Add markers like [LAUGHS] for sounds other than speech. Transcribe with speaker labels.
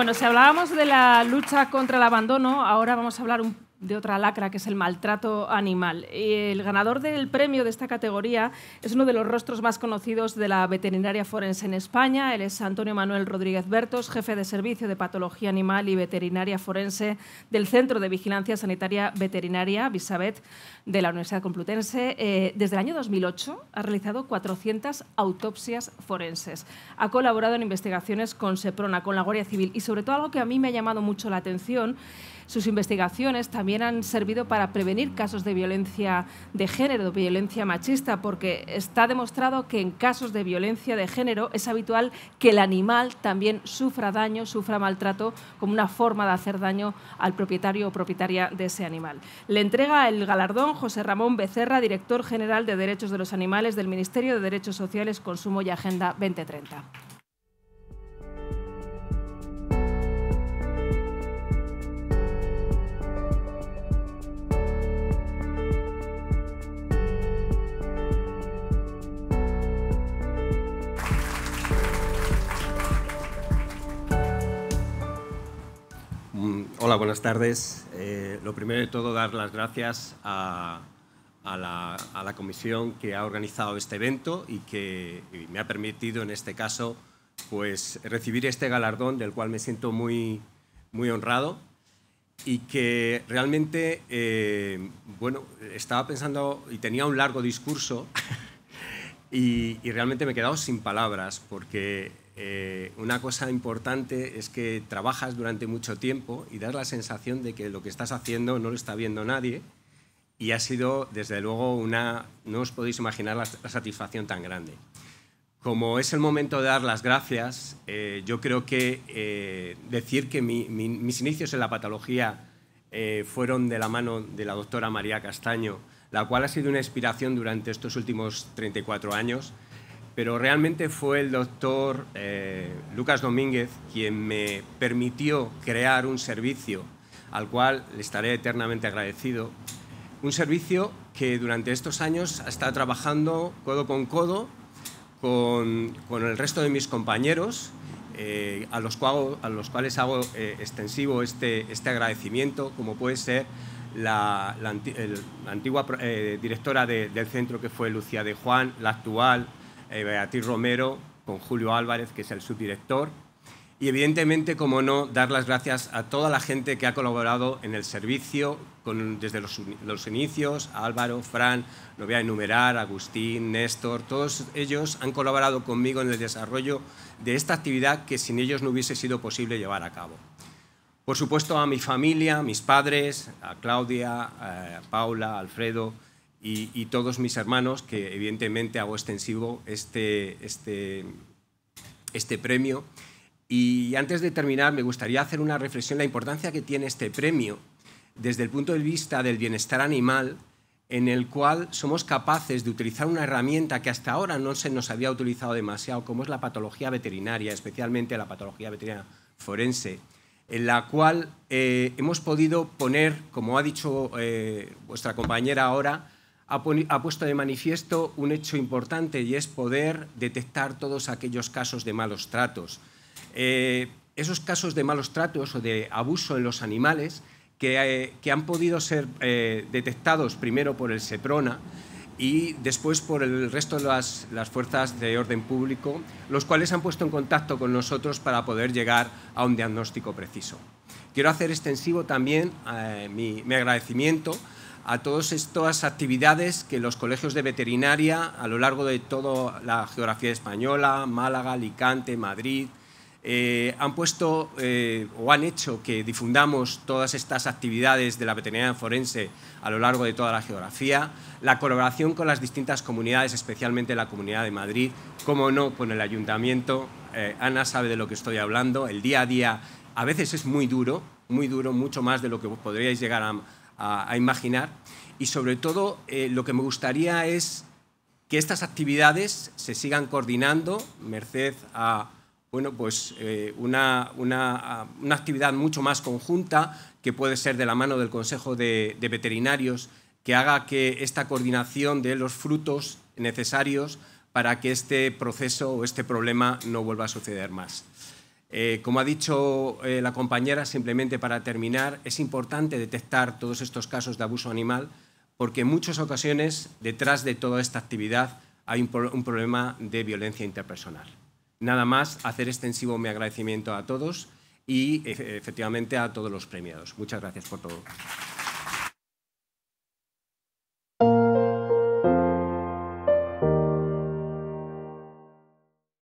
Speaker 1: Bueno, si hablábamos de la lucha contra el abandono, ahora vamos a hablar un de otra lacra que es el maltrato animal. El ganador del premio de esta categoría es uno de los rostros más conocidos de la veterinaria forense en España. Él es Antonio Manuel Rodríguez Bertos, jefe de servicio de patología animal y veterinaria forense del Centro de Vigilancia Sanitaria Veterinaria Bisabet de la Universidad Complutense. Eh, desde el año 2008 ha realizado 400 autopsias forenses. Ha colaborado en investigaciones con Seprona, con la Guardia Civil y sobre todo algo que a mí me ha llamado mucho la atención sus investigaciones también han servido para prevenir casos de violencia de género, violencia machista, porque está demostrado que en casos de violencia de género es habitual que el animal también sufra daño, sufra maltrato, como una forma de hacer daño al propietario o propietaria de ese animal. Le entrega el galardón José Ramón Becerra, director general de Derechos de los Animales del Ministerio de Derechos Sociales, Consumo y Agenda 2030.
Speaker 2: Mm, hola, buenas tardes. Eh, lo primero de todo, dar las gracias a, la, comisión que ha organizado este evento y que me ha permitido, en este caso, pues, recibir este galardón, del cual me siento muy, muy honrado y que realmente, eh, bueno, estaba pensando y tenía un largo discurso [LAUGHS] y, y realmente me he quedado sin palabras porque eh, una cosa importante es que trabajas durante mucho tiempo y das la sensación de que lo que estás haciendo no lo está viendo nadie y ha sido, desde luego, una, no os podéis imaginar la, satisfacción tan grande. Como es el momento de dar las gracias, eh, yo creo que eh, decir que mis inicios en la patología fueron de la mano de la doctora María Castaño, la cual ha sido una inspiración durante estos últimos 34 años, pero realmente fue el doctor eh, Lucas Domínguez quien me permitió crear un servicio al cual le estaré eternamente agradecido. Un servicio que durante estos años ha estado trabajando codo con codo con, con el resto de mis compañeros, eh, a, los a, los cuales hago eh, extensivo este, este agradecimiento, como puede ser la, la, antigua directora del centro que fue Lucía de Juan, la actual eh, Beatriz Romero, con Julio Álvarez, que es el subdirector. Y evidentemente, como no, dar las gracias a toda la gente que ha colaborado en el servicio desde los, inicios, Álvaro, Fran, no voy a enumerar, Agustín, Néstor, todos ellos han colaborado conmigo en el desarrollo de esta actividad que sin ellos no hubiese sido posible llevar a cabo. Por supuesto, a mi familia, a mis padres, a Claudia, a Paula, Alfredo, y, todos mis hermanos, que evidentemente hago extensivo este, este, este premio. Y antes de terminar, me gustaría hacer una reflexión la importancia que tiene este premio desde el punto de vista del bienestar animal, en el cual somos capaces de utilizar una herramienta que hasta ahora no se nos había utilizado demasiado, como es la patología veterinaria, especialmente la patología veterinaria forense, en la cual eh, hemos podido poner, como ha dicho eh, vuestra compañera ahora, ha, puesto de manifiesto un hecho importante y es poder detectar todos aquellos casos de malos tratos. Eh, esos casos de malos tratos o de abuso en los animales que, eh, han podido ser eh, detectados primero por el SEPRONA y después por el resto de las, fuerzas de orden público, los cuales han puesto en contacto con nosotros para poder llegar a un diagnóstico preciso. Quiero hacer extensivo también mi agradecimiento a todas estas actividades que los colegios de veterinaria a lo largo de toda la geografía española, Málaga, Alicante, Madrid, eh, han puesto eh, o han hecho que difundamos todas estas actividades de la veterinaria forense a lo largo de toda la geografía, la colaboración con las distintas comunidades, especialmente la Comunidad de Madrid, como no con el Ayuntamiento, eh, Ana sabe de lo que estoy hablando, el día a día a veces es muy duro, muy duro, mucho más de lo que podríais llegar a, a, imaginar. Y sobre todo, eh, lo que me gustaría es que estas actividades se sigan coordinando, merced a pues, eh, una, actividad mucho más conjunta, que puede ser de la mano del Consejo de, de Veterinarios, que haga que esta coordinación de los frutos necesarios para que este proceso o este problema no vuelva a suceder más. Eh, como ha dicho eh, la compañera, simplemente para terminar, es importante detectar todos estos casos de abuso animal porque en muchas ocasiones detrás de toda esta actividad hay un problema de violencia interpersonal. Nada más, hacer extensivo mi agradecimiento a todos y efectivamente a todos los premiados. Muchas gracias por todo.